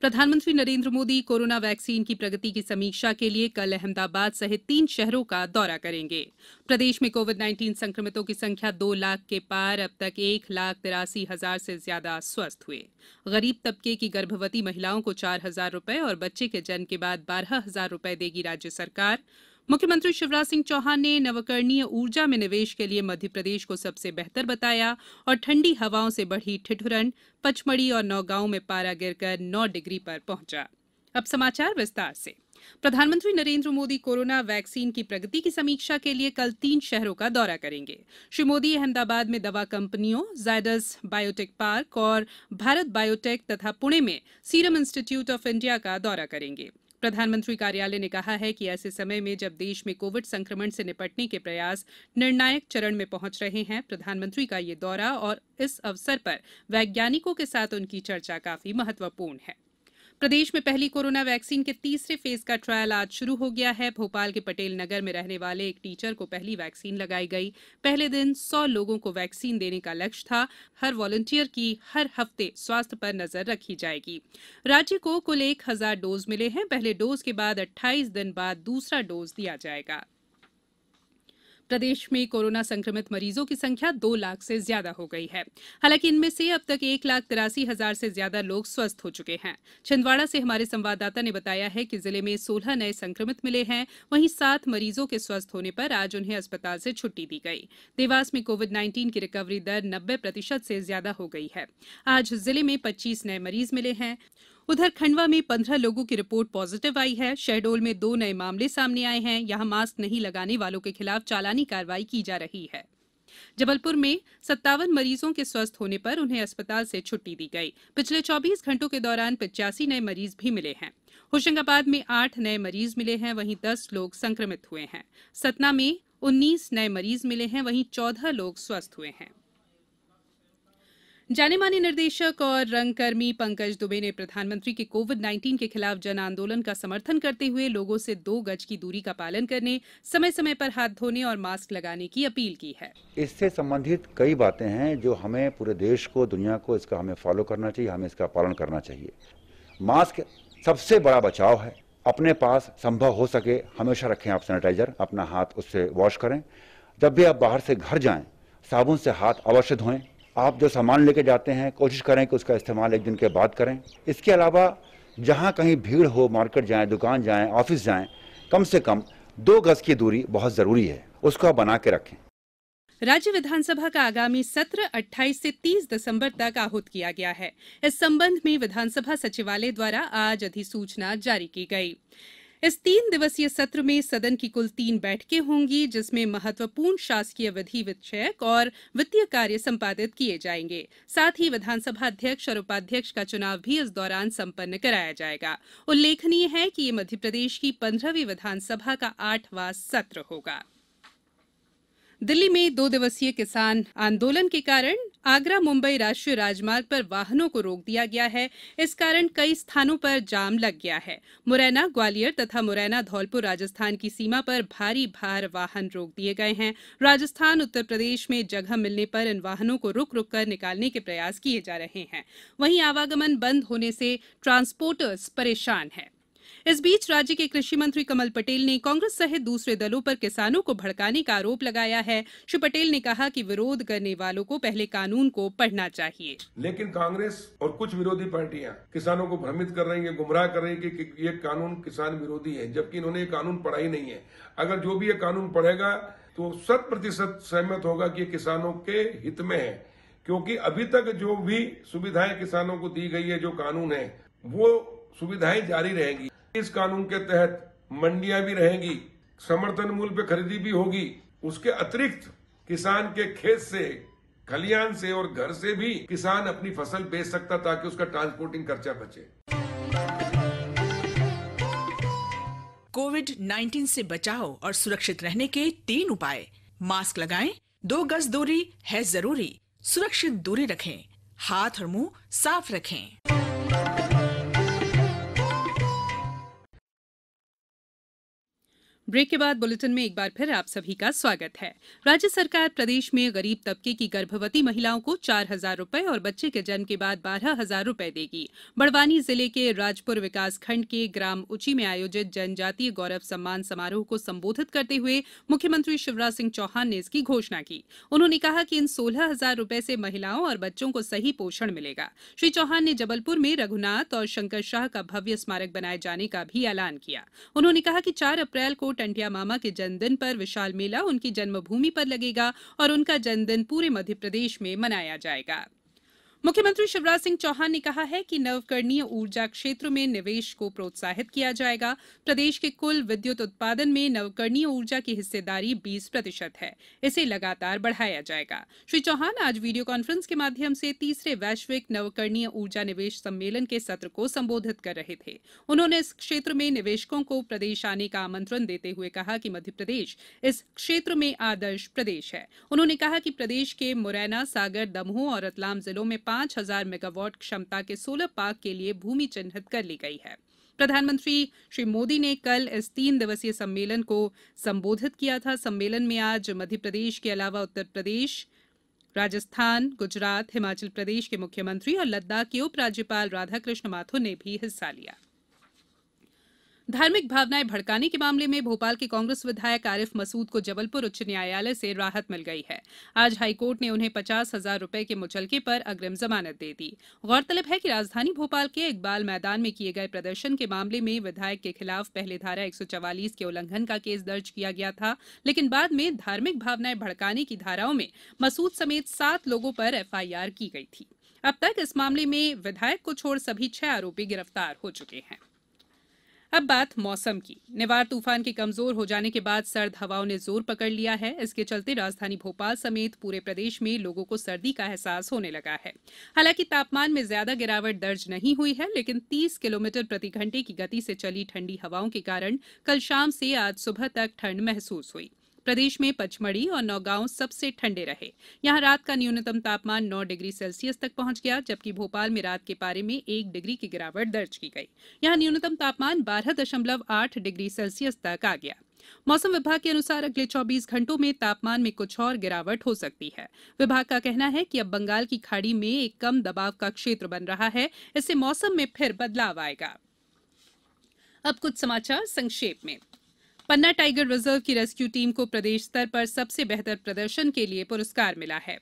प्रधानमंत्री Narendra Modi corona vaccine की प्रगति की समीक्षा के लिए कल अहमदाबाद सहित तीन शहरों का दौरा करेंगे प्रदेश में कोविड नाइन्टीन संक्रमितों की संख्या दो लाख के पार अब तक एक लाख तिरासी हजार से ज्यादा स्वस्थ हुए गरीब तबके की गर्भवती महिलाओं को चार हजार रूपये और बच्चे के जन्म के बाद बारह हजार रूपये देगी राज्य सरकार मुख्यमंत्री शिवराज सिंह चौहान ने नवकरणीय ऊर्जा में निवेश के लिए मध्यप्रदेश को सबसे बेहतर बताया और ठंडी हवाओं से बढ़ी ठिठुरन पचमढ़ी और नौगांव में पारा गिरकर नौ डिग्री पर पहुंचा अब समाचार विस्तार से प्रधानमंत्री नरेंद्र मोदी कोरोना वैक्सीन की प्रगति की समीक्षा के लिए कल तीन शहरों का दौरा करेंगे श्री मोदी अहमदाबाद में दवा कंपनियों जायडस बायोटेक पार्क और भारत बायोटेक तथा पुणे में सीरम इंस्टीट्यूट ऑफ इंडिया का दौरा करेंगे प्रधानमंत्री कार्यालय ने कहा है कि ऐसे समय में जब देश में कोविड संक्रमण से निपटने के प्रयास निर्णायक चरण में पहुंच रहे हैं प्रधानमंत्री का यह दौरा और इस अवसर पर वैज्ञानिकों के साथ उनकी चर्चा काफी महत्वपूर्ण है प्रदेश में पहली कोरोना वैक्सीन के तीसरे फेज का ट्रायल आज शुरू हो गया है भोपाल के पटेल नगर में रहने वाले एक टीचर को पहली वैक्सीन लगाई गई पहले दिन सौ लोगों को वैक्सीन देने का लक्ष्य था हर वॉलंटियर की हर हफ्ते स्वास्थ्य पर नजर रखी जाएगी राज्य को कुल एक हजार डोज मिले हैं पहले डोज के बाद अट्ठाईस दिन बाद दूसरा डोज दिया जाएगा प्रदेश में कोरोना संक्रमित मरीजों की संख्या दो लाख से ज्यादा हो गई है हालांकि इनमें से अब तक एक लाख तिरासी हजार से ज्यादा लोग स्वस्थ हो चुके हैं छिंदवाड़ा से हमारे संवाददाता ने बताया है कि जिले में सोलह नए संक्रमित मिले हैं वहीं सात मरीजों के स्वस्थ होने पर आज उन्हें अस्पताल से छुट्टी दी गई देवास में कोविड नाइन्टीन की रिकवरी दर नब्बे प्रतिशत से ज्यादा हो गई है आज जिले में पच्चीस नए मरीज मिले हैं उधर खंडवा में पंद्रह लोगों की रिपोर्ट पॉजिटिव आई है शहडोल में दो नए मामले सामने आए हैं यहां मास्क नहीं लगाने वालों के खिलाफ चालानी कार्रवाई की जा रही है जबलपुर में सत्तावन मरीजों के स्वस्थ होने पर उन्हें अस्पताल से छुट्टी दी गई पिछले 24 घंटों के दौरान पिचासी नए मरीज भी मिले हैं होशंगाबाद में आठ नए मरीज मिले हैं वहीं दस लोग संक्रमित हुए हैं सतना में उन्नीस नए मरीज मिले हैं वहीं चौदह लोग स्वस्थ हुए हैं जाने माने निर्देशक और रंगकर्मी पंकज दुबे ने प्रधानमंत्री के कोविड 19 के खिलाफ जन आंदोलन का समर्थन करते हुए लोगों से दो गज की दूरी का पालन करने समय समय पर हाथ धोने और मास्क लगाने की अपील की है इससे संबंधित कई बातें हैं जो हमें पूरे देश को दुनिया को इसका हमें फॉलो करना चाहिए हमें इसका पालन करना चाहिए मास्क सबसे बड़ा बचाव है अपने पास संभव हो सके हमेशा रखें आप सैनिटाइजर अपना हाथ उससे वॉश करें जब भी आप बाहर से घर जाएं साबुन से हाथ अवश्य धोएं आप जो सामान लेके जाते हैं कोशिश करें कि उसका इस्तेमाल एक दिन के बाद करें इसके अलावा जहाँ कहीं भीड़ हो मार्केट जाएं दुकान जाएं ऑफिस जाएं कम से कम दो गज की दूरी बहुत ज़रूरी है उसको आप बना के रखें राज्य विधानसभा का आगामी सत्र 28 से 30 दिसंबर तक आहूत किया गया है इस संबंध में विधानसभा सचिवालय द्वारा आज अधिसूचना जारी की गई इस तीन दिवसीय सत्र में सदन की कुल तीन बैठकें होंगी जिसमें महत्वपूर्ण शासकीय विधि विषयक और वित्तीय कार्य संपादित किए जाएंगे साथ ही विधानसभा अध्यक्ष और उपाध्यक्ष का चुनाव भी इस दौरान संपन्न कराया जाएगा उल्लेखनीय है कि ये मध्यप्रदेश की पंद्रहवीं विधानसभा का आठवां सत्र होगा दिल्ली में दो दिवसीय किसान आंदोलन के कारण आगरा मुंबई राष्ट्रीय राजमार्ग पर वाहनों को रोक दिया गया है इस कारण कई स्थानों पर जाम लग गया है मुरैना ग्वालियर तथा मुरैना धौलपुर राजस्थान की सीमा पर भारी भार वाहन रोक दिए गए हैं राजस्थान उत्तर प्रदेश में जगह मिलने पर इन वाहनों को रुक रुक कर निकालने के प्रयास किए जा रहे हैं वहीं आवागमन बंद होने से ट्रांसपोर्टर्स परेशान हैं इस बीच राज्य के कृषि मंत्री कमल पटेल ने कांग्रेस सहित दूसरे दलों पर किसानों को भड़काने का आरोप लगाया है श्री पटेल ने कहा कि विरोध करने वालों को पहले कानून को पढ़ना चाहिए लेकिन कांग्रेस और कुछ विरोधी पार्टियां किसानों को भ्रमित कर रही है गुमराह कर रही है कि ये कानून किसान विरोधी है जबकि इन्होंने ये कानून पढ़ा ही नहीं है अगर जो भी ये कानून पढ़ेगा तो शत प्रतिशत सहमत होगा कि किसानों के हित में है क्योंकि अभी तक जो भी सुविधाएं किसानों को दी गई है जो कानून है वो सुविधाएं जारी रहेगी इस कानून के तहत मंडियां भी रहेंगी समर्थन मूल्य पे खरीदी भी होगी उसके अतिरिक्त किसान के खेत से खलियान से और घर से भी किसान अपनी फसल बेच सकता ताकि उसका ट्रांसपोर्टिंग खर्चा बचे कोविड 19 से बचाव और सुरक्षित रहने के तीन उपाय मास्क लगाएं, दो गज दूरी है जरूरी सुरक्षित दूरी रखें हाथ और मुंह साफ रखें ब्रेक के बाद बुलेटिन में एक बार फिर आप सभी का स्वागत है राज्य सरकार प्रदेश में गरीब तबके की गर्भवती महिलाओं को चार हजार रूपये और बच्चे के जन्म के बाद बारह हजार रूपये देगी बड़वानी जिले के राजपुर विकासखंड के ग्राम उची में आयोजित जनजातीय गौरव सम्मान समारोह को संबोधित करते हुए मुख्यमंत्री शिवराज सिंह चौहान ने इसकी घोषणा की उन्होंने कहा कि इन सोलह हजार रूपये से महिलाओं और बच्चों को सही पोषण मिलेगा श्री चौहान ने जबलपुर में रघुनाथ और शंकर शाह का भव्य स्मारक बनाए जाने का भी ऐलान किया उन्होंने कहा कि चार अप्रैल को टंटिया मामा के जन्मदिन पर विशाल मेला उनकी जन्मभूमि पर लगेगा और उनका जन्मदिन पूरे मध्यप्रदेश में मनाया जाएगा मुख्यमंत्री शिवराज सिंह चौहान ने कहा है कि नवकरणीय ऊर्जा क्षेत्र में निवेश को प्रोत्साहित किया जाएगा प्रदेश के कुल विद्युत उत्पादन में नवकरणीय ऊर्जा की हिस्सेदारी बीस प्रतिशत है इसे लगातार बढ़ाया जाएगा श्री चौहान आज वीडियो कॉन्फ्रेंस के माध्यम से तीसरे वैश्विक नवकरणीय ऊर्जा निवेश सम्मेलन के सत्र को संबोधित कर रहे थे उन्होंने इस क्षेत्र में निवेशकों को प्रदेश आने का आमंत्रण देते हुए कहा कि मध्यप्रदेश इस क्षेत्र में आदर्श प्रदेश है उन्होंने कहा कि प्रदेश के मुरैना सागर दमोह और रतलाम जिलों में पांच हजार मेगावाट क्षमता के सोलर पार्क के लिए भूमि चिन्हित कर ली गई है प्रधानमंत्री श्री मोदी ने कल इस तीन दिवसीय सम्मेलन को संबोधित किया था सम्मेलन में आज मध्यप्रदेश के अलावा उत्तर प्रदेश राजस्थान गुजरात हिमाचल प्रदेश के मुख्यमंत्री और लद्दाख के उपराज्यपाल राधाकृष्ण माथुर ने भी हिस्सा लिया धार्मिक भावनाएं भड़काने के मामले में भोपाल के कांग्रेस विधायक आरिफ मसूद को जबलपुर उच्च न्यायालय से राहत मिल गई है आज हाईकोर्ट ने उन्हें पचास हजार रूपए के मुचलके पर अग्रिम जमानत दे दी गौरतलब है कि राजधानी भोपाल के इकबाल मैदान में किए गए प्रदर्शन के मामले में विधायक के खिलाफ पहले धारा एक के उल्लंघन का केस दर्ज किया गया था लेकिन बाद में धार्मिक भावनाएं भड़काने की धाराओं में मसूद समेत सात लोगों पर एफ की गई थी अब तक इस मामले में विधायक को छोड़ सभी छह आरोपी गिरफ्तार हो चुके हैं अब बात मौसम की निवार तूफान के कमजोर हो जाने के बाद सर्द हवाओं ने जोर पकड़ लिया है इसके चलते राजधानी भोपाल समेत पूरे प्रदेश में लोगों को सर्दी का एहसास होने लगा है हालांकि तापमान में ज्यादा गिरावट दर्ज नहीं हुई है लेकिन 30 किलोमीटर प्रति घंटे की गति से चली ठंडी हवाओं के कारण कल शाम से आज सुबह तक ठंड महसूस हुई प्रदेश में पचमढ़ी और नौगांव सबसे ठंडे रहे यहां रात का न्यूनतम तापमान 9 डिग्री सेल्सियस तक पहुंच गया जबकि भोपाल में रात के पारे में एक डिग्री की गिरावट दर्ज की गई यहां न्यूनतम तापमान बारह दशमलव आठ डिग्री सेल्सियस तक आ गया मौसम विभाग के अनुसार अगले 24 घंटों में तापमान में कुछ और गिरावट हो सकती है विभाग का कहना है कि अब बंगाल की खाड़ी में एक कम दबाव का क्षेत्र बन रहा है इससे मौसम में फिर बदलाव आएगा अब कुछ समाचार संक्षेप में पन्ना टाइगर रिजर्व की रेस्क्यू टीम को प्रदेश स्तर पर सबसे बेहतर प्रदर्शन के लिए पुरस्कार मिला है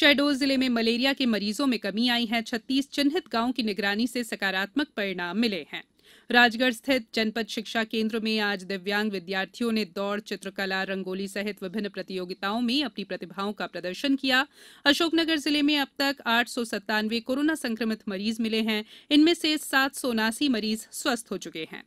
शहडोल जिले में मलेरिया के मरीजों में कमी आई है छत्तीस चिन्हित गांवों की निगरानी से सकारात्मक परिणाम मिले हैं राजगढ़ स्थित जनपद शिक्षा केंद्र में आज दिव्यांग विद्यार्थियों ने दौड़ चित्रकला रंगोली सहित विभिन्न प्रतियोगिताओं में अपनी प्रतिभाओं का प्रदर्शन किया अशोकनगर जिले में अब तक आठ सौ सत्तानवे कोरोना संक्रमित मरीज मिले हैं इनमें से सात सौ उनासी मरीज स्वस्थ हो चुके हैं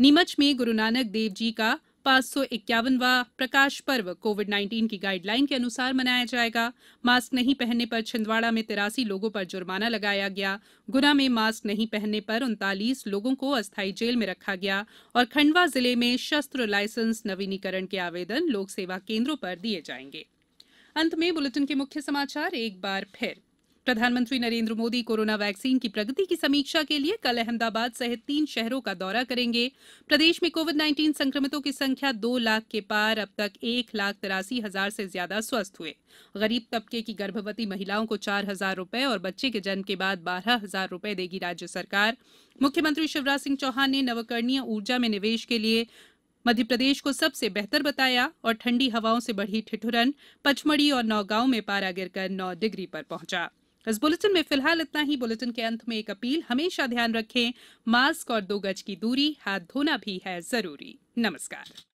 नीमच में गुरुनानक देव जी का पांच सौ इक्यावनवा प्रकाश पर्व कोविड नाइन्टीन की गाइडलाइन के अनुसार मनाया जाएगा मास्क नहीं पहनने पर छिंदवाड़ा में तिरासी लोगों पर जुर्माना लगाया गया गुना में मास्क नहीं पहनने पर उनतालीस लोगों को अस्थायी जेल में रखा गया और खंडवा जिले में शस्त्र लाइसेंस नवीनीकरण के आवेदन लोक सेवा केंद्रों पर दिए जाएंगे अंत में बुलेटिन के मुख्य समाचार एक बार फिर प्रधानमंत्री नरेन्द्र मोदी कोरोना वैक्सीन की प्रगति की समीक्षा के लिए कल अहमदाबाद सहित तीन शहरों का दौरा करेंगे प्रदेश में कोविड नाइन्टीन संक्रमितों की संख्या दो लाख के पार अब तक एक लाख तिरासी हजार से ज्यादा स्वस्थ हुए गरीब तबके की गर्भवती महिलाओं को चार हजार रूपये और बच्चे के जन्म के बाद बारह हजार रूपये देगी राज्य सरकार मुख्यमंत्री शिवराज सिंह चौहान ने नवकरणीय ऊर्जा में निवेश के लिए मध्य प्रदेश को सबसे बेहतर बताया और ठंडी हवाओं से बढ़ी ठिठुरन पचमढ़ी और नौगांव में पारा गिरकर 9 डिग्री पर पहुंचा इस बुलेटिन में फिलहाल इतना ही बुलेटिन के अंत में एक अपील हमेशा ध्यान रखें मास्क और दो गज की दूरी हाथ धोना भी है जरूरी नमस्कार